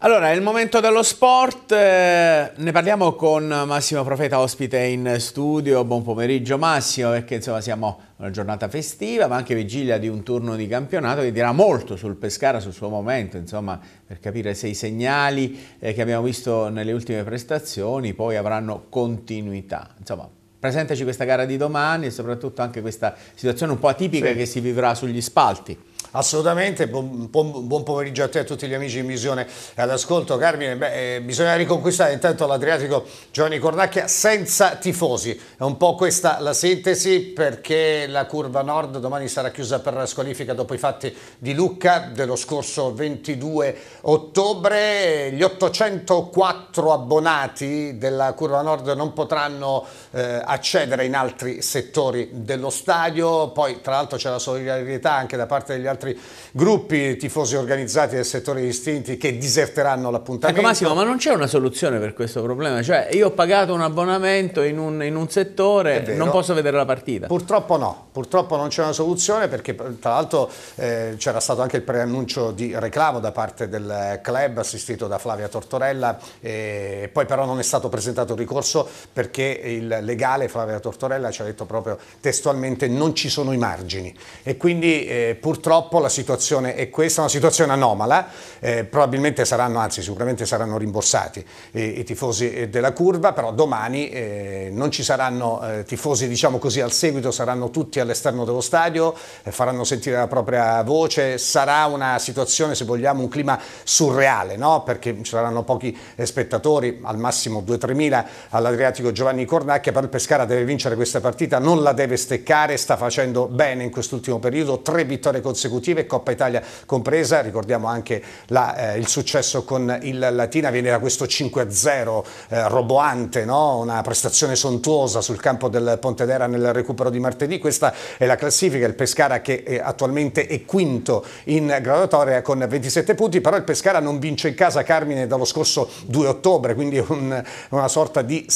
Allora, è il momento dello sport, eh, ne parliamo con Massimo Profeta, ospite in studio, buon pomeriggio Massimo, perché insomma siamo una giornata festiva, ma anche vigilia di un turno di campionato che dirà molto sul Pescara, sul suo momento, insomma, per capire se i segnali eh, che abbiamo visto nelle ultime prestazioni poi avranno continuità. Insomma, presentaci questa gara di domani e soprattutto anche questa situazione un po' atipica sì. che si vivrà sugli spalti. Assolutamente, buon, buon, pomeriggio a te e a tutti gli amici in visione e all'ascolto. Carmine, beh, eh, bisogna riconquistare intanto l'Adriatico Giovanni Cornacchia senza tifosi. È un po' questa la sintesi perché la curva nord domani sarà chiusa per la squalifica dopo i fatti di Lucca dello scorso 22 ottobre. Gli 804 abbonati della curva nord non potranno eh, accedere in altri settori dello stadio. Poi tra l'altro c'è la solidarietà anche da parte degli altri altri gruppi tifosi organizzati del settore istinti che diserteranno l'appuntamento. Ecco Massimo, ma non c'è una soluzione per questo problema? Cioè io ho pagato un abbonamento in un, in un settore, non posso vedere la partita. Purtroppo no, purtroppo non c'è una soluzione perché tra l'altro eh, c'era stato anche il preannuncio di reclamo da parte del club assistito da Flavia Tortorella, e poi però non è stato presentato il ricorso perché il legale Flavia Tortorella ci ha detto proprio testualmente non ci sono i margini e quindi eh, purtroppo purtroppo la situazione è questa, una situazione anomala, eh, probabilmente saranno, anzi sicuramente saranno rimborsati eh, i tifosi eh, della curva, però domani eh, non ci saranno eh, tifosi diciamo così al seguito, saranno tutti all'esterno dello stadio, eh, faranno sentire la propria voce, sarà una situazione se vogliamo un clima surreale, no? perché ci saranno pochi spettatori, al massimo 2-3 mila all'Adriatico Giovanni Cornacchia, però il Pescara deve vincere questa partita, non la deve steccare, sta facendo bene in quest'ultimo periodo, tre vittorie consecutive consecutive, Coppa Italia compresa, ricordiamo anche la, eh, il successo con il Latina, viene da questo 5-0 eh, roboante, no? una prestazione sontuosa sul campo del Pontedera nel recupero di martedì, questa è la classifica, il Pescara che è attualmente è quinto in graduatoria con 27 punti, però il Pescara non vince in casa Carmine dallo scorso 2 ottobre, quindi un, una sorta di,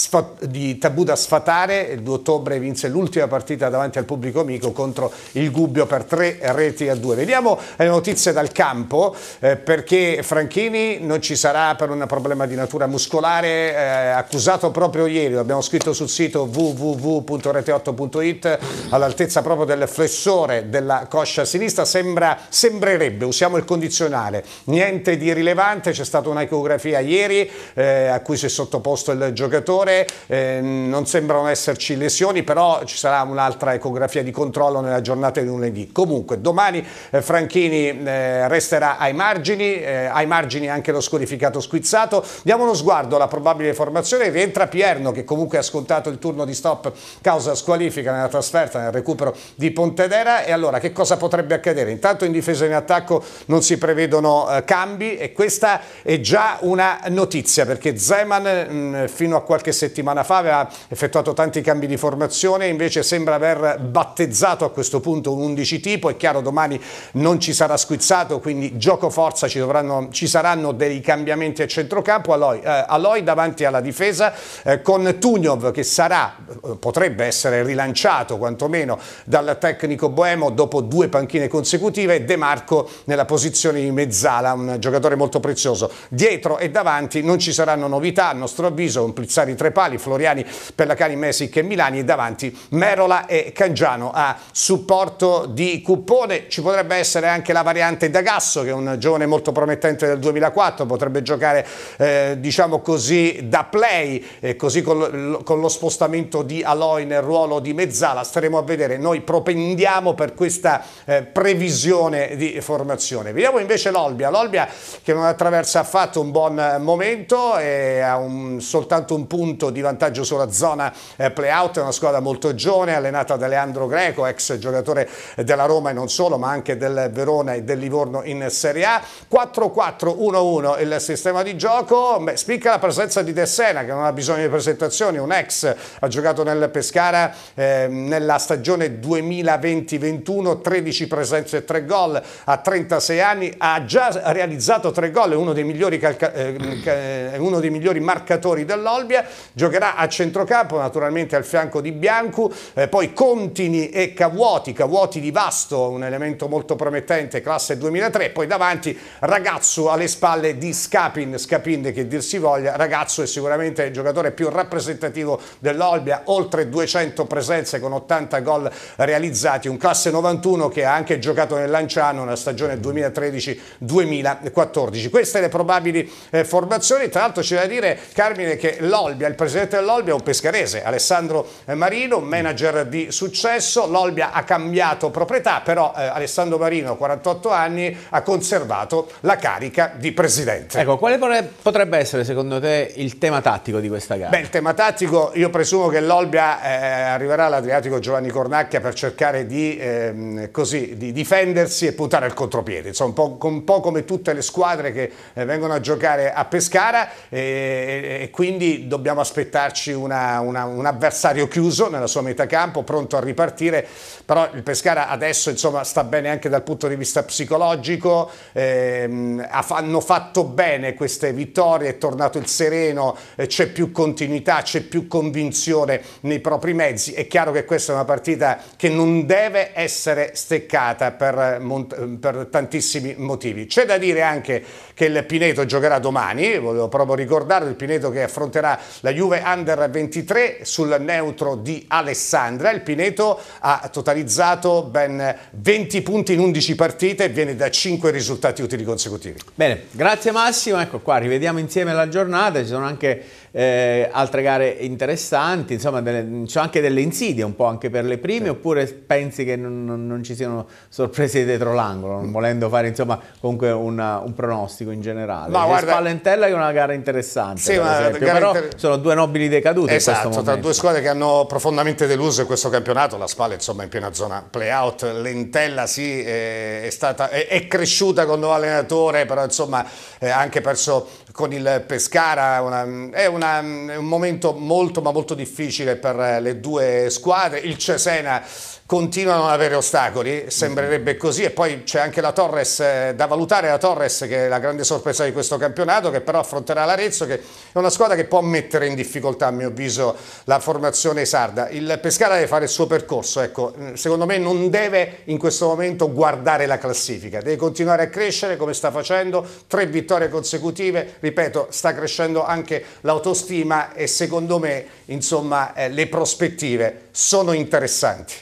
di tabù da sfatare, il 2 ottobre vinse l'ultima partita davanti al pubblico amico contro il Gubbio per tre reti a due sue. Vediamo le eh, notizie dal campo eh, perché Franchini non ci sarà per un problema di natura muscolare, eh, accusato proprio ieri, l'abbiamo scritto sul sito www.rete8.it all'altezza proprio del flessore della coscia sinistra, Sembra, sembrerebbe, usiamo il condizionale, niente di rilevante, c'è stata un'ecografia ieri eh, a cui si è sottoposto il giocatore, eh, non sembrano esserci lesioni, però ci sarà un'altra ecografia di controllo nella giornata di lunedì. Comunque domani eh, Franchini eh, resterà ai margini, eh, ai margini anche lo squalificato squizzato. Diamo uno sguardo alla probabile formazione, rientra Pierno che comunque ha scontato il turno di stop causa squalifica nella trasferta, nel recupero di Pontedera e allora che cosa potrebbe accadere? Intanto in difesa e in attacco non si prevedono cambi e questa è già una notizia perché Zeman mm, fino a qualche settimana fa aveva effettuato tanti cambi di formazione invece sembra aver battezzato a questo punto un 11 tipo, è chiaro domani non ci sarà squizzato, quindi gioco forza ci, dovranno, ci saranno dei cambiamenti a centrocampo, Aloy, eh, Aloy davanti alla difesa eh, con Tugnov che sarà, eh, potrebbe essere rilanciato quantomeno dal tecnico Boemo dopo due panchine consecutive e De Marco nella posizione di mezzala, un giocatore molto prezioso. Dietro e davanti non ci saranno novità a nostro avviso, con Plizzari tre pali, Floriani, Pellacani, Mesic e Milani e davanti Merola e Cangiano a supporto di Cuppone. Ci potrebbe potrebbe essere anche la variante Dagasso che è un giovane molto promettente del 2004, potrebbe giocare eh, diciamo così da play, eh, così con, con, lo spostamento di Aloy nel ruolo di mezzala, staremo a vedere, noi propendiamo per questa eh, previsione di formazione. Vediamo invece l'Olbia, l'Olbia che non attraversa affatto un buon momento, ha un, soltanto un punto di vantaggio sulla zona eh, playout, è una squadra molto giovane, allenata da Leandro Greco, ex giocatore eh, della Roma e non solo, ma anche anche del Verona e del Livorno in Serie A. 4-4-1-1 il sistema di gioco, Beh, spicca la presenza di De Sena che non ha bisogno di presentazioni, un ex, ha giocato nel Pescara eh, nella stagione 2020-21, 13 presenze e 3 gol a 36 anni, ha già realizzato 3 gol, è uno dei migliori, eh, uno dei migliori marcatori dell'Olbia, giocherà a centrocampo naturalmente al fianco di Biancu, eh, poi Contini e Cavuoti, Cavuoti di Vasto, un elemento molto promettente, classe 2003, poi davanti ragazzo alle spalle di Scapin, Scapin che dir si voglia, ragazzo è sicuramente il giocatore più rappresentativo dell'Olbia, oltre 200 presenze con 80 gol realizzati, un classe 91 che ha anche giocato nel Lanciano nella stagione 2013-2014. Queste le probabili eh, formazioni, tra l'altro c'è da dire Carmine che l'Olbia, il presidente dell'Olbia è un pescarese, Alessandro eh, Marino, manager di successo, l'Olbia ha cambiato proprietà, però eh, Alessandro Alessandro Marino, 48 anni, ha conservato la carica di presidente. Ecco, quale potrebbe essere secondo te il tema tattico di questa gara? Beh, il tema tattico, io presumo che l'Olbia eh, arriverà all'Adriatico Giovanni Cornacchia per cercare di, eh, così, di difendersi e puntare al contropiede, insomma un po', un po come tutte le squadre che eh, vengono a giocare a Pescara e, quindi dobbiamo aspettarci una, una, un avversario chiuso nella sua metà campo, pronto a ripartire, però il Pescara adesso insomma sta bene anche dal punto di vista psicologico, ehm, hanno fatto bene queste vittorie, è tornato il sereno, eh, c'è più continuità, c'è più convinzione nei propri mezzi. È chiaro che questa è una partita che non deve essere steccata per, eh, eh, per tantissimi motivi. C'è da dire anche che il Pineto giocherà domani, volevo proprio ricordarlo, il Pineto che affronterà la Juve Under 23 sul neutro di Alessandra. Il Pineto ha totalizzato ben 20 punti punti in 11 partite e viene da 5 risultati utili consecutivi. Bene, grazie Massimo, ecco qua, rivediamo insieme la giornata, ci sono anche eh, altre gare interessanti, insomma ci sono anche delle insidie un po' anche per le prime sì. oppure pensi che non, non, ci siano sorprese dietro l'angolo, non volendo fare insomma comunque una, un pronostico in generale? Ma guarda, Spalentella è una gara interessante, sì, una gara però inter... sono due nobili decadute esatto, tra due squadre che hanno profondamente deluso questo campionato, la Spalla insomma in piena zona playout, Lentella sì eh, è, stata, è, è cresciuta con un nuovo allenatore, però insomma eh, ha anche perso con il Pescara una, è, una, è, un momento molto ma molto difficile per le due squadre. Il Cesena continuano ad avere ostacoli, sembrerebbe così e poi c'è anche la Torres, eh, da valutare la Torres che è la grande sorpresa di questo campionato che però affronterà l'Arezzo che è una squadra che può mettere in difficoltà a mio avviso la formazione sarda, il Pescara deve fare il suo percorso, ecco, mm, secondo me non deve in questo momento guardare la classifica, deve continuare a crescere come sta facendo, tre vittorie consecutive, ripeto sta crescendo anche l'autostima e secondo me insomma eh, le prospettive sono interessanti.